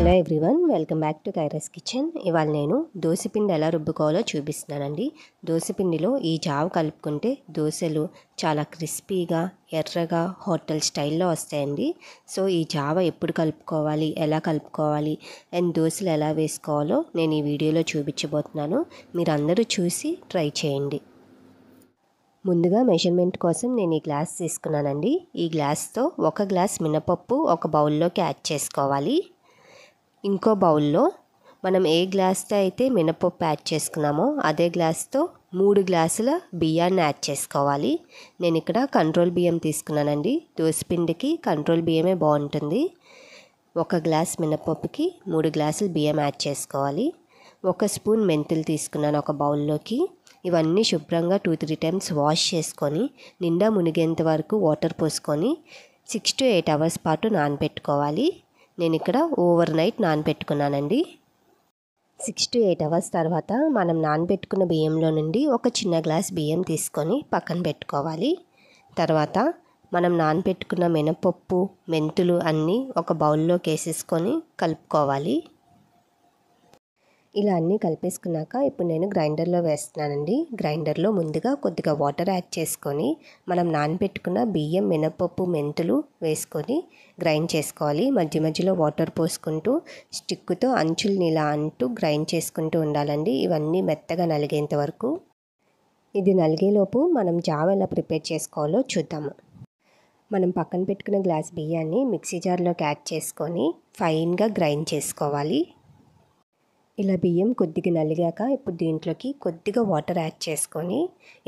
hello everyone welcome back to కైరస్ kitchen ఇవాళ నేను దోశపిండి ఎలా రుబ్బుకోవాలో చూపిస్తున్నానండి దోశపిండిలో ఈ జావ కలుపుకుంటే దోశలు చాలా క్రిస్పీగా ఎర్రగా హోటల్ స్టైల్లో వస్తాయండి సో ఈ జావ ఎప్పుడు కలుపుకోవాలి ఎలా కలుపుకోవాలి అండ్ దోశలు ఎలా వేసుకోవాలో నేను ఈ వీడియోలో చూపించబోతున్నాను మీరు అందరూ చూసి ట్రై చేయండి ముందుగా మెజర్మెంట్ కోసం నేను ఈ గ్లాస్ తీసుకున్నానండి ఈ గ్లాస్తో ఒక గ్లాస్ మినపప్పు ఒక బౌల్లోకి యాడ్ చేసుకోవాలి ఇంకో బౌల్లో మనం ఏ గ్లాస్తో అయితే మినపప్పు యాడ్ చేసుకున్నామో అదే గ్లాస్తో మూడు గ్లాసుల బియ్యాన్ని యాడ్ చేసుకోవాలి నేను ఇక్కడ కంట్రోల్ బియ్యం తీసుకున్నానండి దోసిపిండికి కంట్రోల్ బియ్యమే బాగుంటుంది ఒక గ్లాస్ మినపప్పుకి మూడు గ్లాసులు బియ్యం యాడ్ చేసుకోవాలి ఒక స్పూన్ మెంతులు తీసుకున్నాను ఒక బౌల్లోకి ఇవన్నీ శుభ్రంగా టూ త్రీ టైమ్స్ వాష్ చేసుకొని నిండా మునిగేంత వరకు వాటర్ పోసుకొని సిక్స్ టు ఎయిట్ అవర్స్ పాటు నానబెట్టుకోవాలి నేను ఇక్కడ ఓవర్ నైట్ నానబెట్టుకున్నానండి సిక్స్ టు ఎయిట్ అవర్స్ తర్వాత మనం నానబెట్టుకున్న బియ్యంలో నుండి ఒక చిన్న గ్లాస్ బియ్యం తీసుకొని పక్కన పెట్టుకోవాలి తర్వాత మనం నానబెట్టుకున్న మినపప్పు మెంతులు అన్నీ ఒక బౌల్లోకి వేసేసుకొని కలుపుకోవాలి ఇలా అన్నీ కలిపేసుకున్నాక ఇప్పుడు నేను గ్రైండర్లో వేస్తున్నానండి గ్రైండర్లో ముందుగా కొద్దిగా వాటర్ యాడ్ చేసుకొని మనం నానబెట్టుకున్న బియ్యం మినపప్పు మెంతులు వేసుకొని గ్రైండ్ చేసుకోవాలి మధ్య మధ్యలో వాటర్ పోసుకుంటూ స్టిక్తో అంచుల్ని ఇలా అంటూ గ్రైండ్ చేసుకుంటూ ఉండాలండి ఇవన్నీ మెత్తగా నలిగేంత వరకు ఇది నలిగేలోపు మనం జావ ఎలా ప్రిపేర్ చేసుకోవాలో చూద్దాము మనం పక్కన పెట్టుకున్న గ్లాస్ బియ్యాన్ని మిక్సీ జార్లోకి యాడ్ చేసుకొని ఫైన్గా గ్రైండ్ చేసుకోవాలి ఇలా బియ్యం కొద్దిగా నలిగాక ఇప్పుడు దీంట్లోకి కొద్దిగా వాటర్ యాడ్ చేసుకొని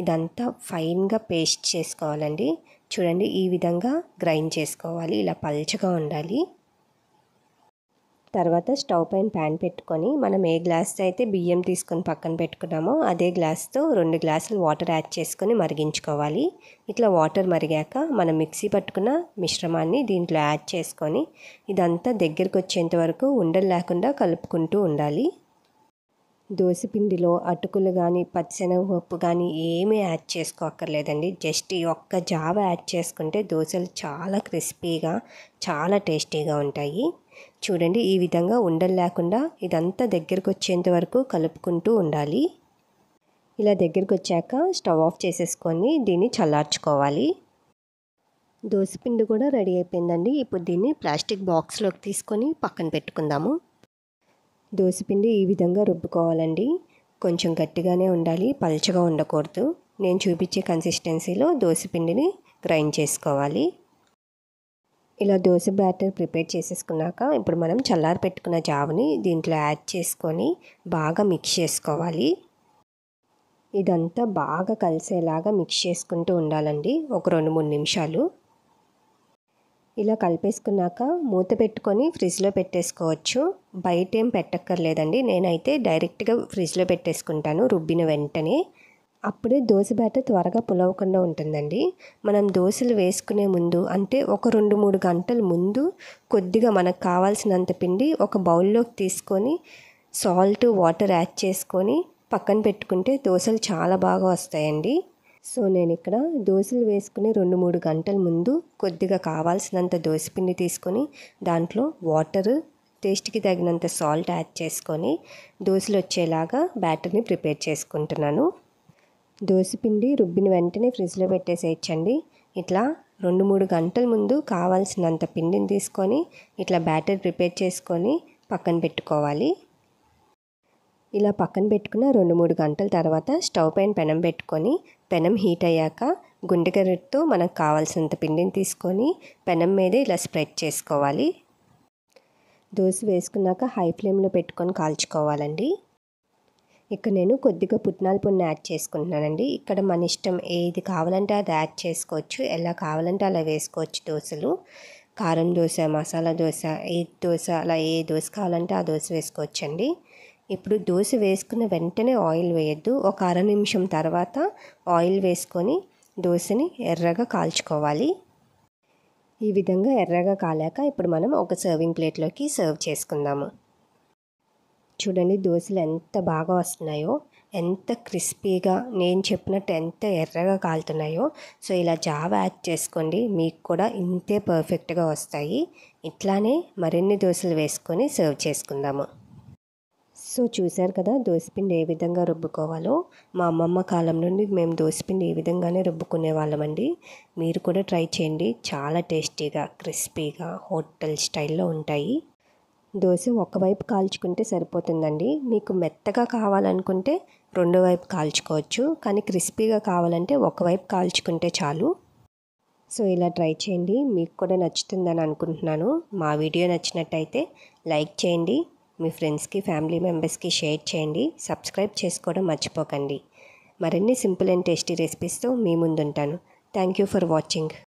ఇదంతా ఫైన్గా పేస్ట్ చేసుకోవాలండి చూడండి ఈ విధంగా గ్రైండ్ చేసుకోవాలి ఇలా పల్చగా ఉండాలి తర్వాత స్టవ్ పైన ప్యాన్ పెట్టుకొని మనం ఏ గ్లాస్తో అయితే బియ్యం తీసుకొని పక్కన పెట్టుకున్నామో అదే గ్లాస్తో రెండు గ్లాసులు వాటర్ యాడ్ చేసుకొని మరిగించుకోవాలి ఇట్లా వాటర్ మరిగాక మనం మిక్సీ పట్టుకున్న మిశ్రమాన్ని దీంట్లో యాడ్ చేసుకొని ఇదంతా దగ్గరకు వచ్చేంత వరకు ఉండలు లేకుండా కలుపుకుంటూ ఉండాలి దోసపిండిలో అటుకులు కానీ ఉప్పు కానీ ఏమీ యాడ్ చేసుకోకర్లేదండి జస్ట్ ఈ ఒక్క జావ యాడ్ చేసుకుంటే దోశలు చాలా క్రిస్పీగా చాలా టేస్టీగా ఉంటాయి చూడండి ఈ విధంగా ఉండలు లేకుండా ఇదంతా దగ్గరకు వచ్చేంత వరకు కలుపుకుంటూ ఉండాలి ఇలా దగ్గరకు వచ్చాక స్టవ్ ఆఫ్ చేసేసుకొని దీన్ని చల్లార్చుకోవాలి దోశపిండి కూడా రెడీ అయిపోయిందండి ఇప్పుడు దీన్ని ప్లాస్టిక్ బాక్స్లోకి తీసుకొని పక్కన పెట్టుకుందాము దోసపిండి ఈ విధంగా రుబ్బుకోవాలండి కొంచెం గట్టిగానే ఉండాలి పలచగా ఉండకూడదు నేను చూపించే కన్సిస్టెన్సీలో దోసపిండిని గ్రైండ్ చేసుకోవాలి ఇలా దోశ బ్యాటర్ ప్రిపేర్ చేసేసుకున్నాక ఇప్పుడు మనం చల్లారి పెట్టుకున్న జావని దీంట్లో యాడ్ చేసుకొని బాగా మిక్స్ చేసుకోవాలి ఇదంతా బాగా కలిసేలాగా మిక్స్ చేసుకుంటూ ఉండాలండి ఒక రెండు మూడు నిమిషాలు ఇలా కలిపేసుకున్నాక మూత పెట్టుకొని ఫ్రిడ్జ్లో పెట్టేసుకోవచ్చు బయట ఏం పెట్టక్కర్లేదండి నేనైతే డైరెక్ట్గా ఫ్రిడ్జ్లో పెట్టేసుకుంటాను రుబ్బిన వెంటనే అప్పుడే దోశ బేట త్వరగా పులవకుండా ఉంటుందండి మనం దోశలు వేసుకునే ముందు అంటే ఒక రెండు మూడు గంటల ముందు కొద్దిగా మనకు కావాల్సినంత పిండి ఒక బౌల్లోకి తీసుకొని సాల్ట్ వాటర్ యాడ్ చేసుకొని పక్కన పెట్టుకుంటే దోశలు చాలా బాగా వస్తాయండి సో నేను ఇక్కడ దోశలు వేసుకునే రెండు మూడు గంటల ముందు కొద్దిగా కావాల్సినంత దోశపిండి తీసుకొని దాంట్లో వాటర్ టేస్ట్కి తగినంత సాల్ట్ యాడ్ చేసుకొని దోశలు వచ్చేలాగా బ్యాటర్ని ప్రిపేర్ చేసుకుంటున్నాను దోశపిండి రుబ్బిన వెంటనే ఫ్రిడ్జ్లో పెట్టేసేయచ్చండి ఇట్లా రెండు మూడు గంటల ముందు కావాల్సినంత పిండిని తీసుకొని ఇట్లా బ్యాటర్ ప్రిపేర్ చేసుకొని పక్కన పెట్టుకోవాలి ఇలా పక్కన పెట్టుకున్న రెండు మూడు గంటల తర్వాత స్టవ్ పైన పెనం పెట్టుకొని పెనం హీట్ అయ్యాక గుండెగరెట్తో మనకు కావాల్సినంత పిండిని తీసుకొని పెనం మీద ఇలా స్ప్రెడ్ చేసుకోవాలి దోశ వేసుకున్నాక హై ఫ్లేమ్లో పెట్టుకొని కాల్చుకోవాలండి ఇక్కడ నేను కొద్దిగా పుట్నాల పొన్ను యాడ్ చేసుకుంటున్నానండి ఇక్కడ మన ఇష్టం ఏది కావాలంటే అది యాడ్ చేసుకోవచ్చు ఎలా కావాలంటే అలా వేసుకోవచ్చు దోశలు కారం దోశ మసాలా దోశ ఏ దోశ అలా ఏ దోశ కావాలంటే ఆ దోశ వేసుకోవచ్చండి ఇప్పుడు దోశ వేసుకున్న వెంటనే ఆయిల్ వేయద్దు ఒక అర నిమిషం తర్వాత ఆయిల్ వేసుకొని దోశని ఎర్రగా కాల్చుకోవాలి ఈ విధంగా ఎర్రగా కాలాక ఇప్పుడు మనం ఒక సర్వింగ్ ప్లేట్లోకి సర్వ్ చేసుకుందాము చూడండి దోశలు ఎంత బాగా వస్తున్నాయో ఎంత క్రిస్పీగా నేను చెప్పినట్టు ఎంత ఎర్రగా కాలుతున్నాయో సో ఇలా జావ యాడ్ చేసుకోండి మీకు కూడా ఇంతే పర్ఫెక్ట్గా వస్తాయి ఇట్లానే మరిన్ని దోశలు వేసుకొని సర్వ్ చేసుకుందాము సో చూశారు కదా దోసిపిండి ఏ విధంగా రుబ్బుకోవాలో మా అమ్మమ్మ కాలం నుండి మేము దోసిపిండి ఏ విధంగానే రుబ్బుకునే వాళ్ళమండి మీరు కూడా ట్రై చేయండి చాలా టేస్టీగా క్రిస్పీగా హోటల్ స్టైల్లో ఉంటాయి దోశ ఒకవైపు కాల్చుకుంటే సరిపోతుందండి మీకు మెత్తగా కావాలనుకుంటే రెండో వైపు కాల్చుకోవచ్చు కానీ క్రిస్పీగా కావాలంటే ఒకవైపు కాల్చుకుంటే చాలు సో ఇలా ట్రై చేయండి మీకు కూడా నచ్చుతుందని అనుకుంటున్నాను మా వీడియో నచ్చినట్టయితే లైక్ చేయండి మీ ఫ్రెండ్స్కి ఫ్యామిలీ మెంబర్స్కి షేర్ చేయండి సబ్స్క్రైబ్ చేసుకోవడం మర్చిపోకండి మరిన్ని సింపుల్ అండ్ టేస్టీ రెసిపీస్తో మీ ముందుంటాను థ్యాంక్ యూ ఫర్ వాచింగ్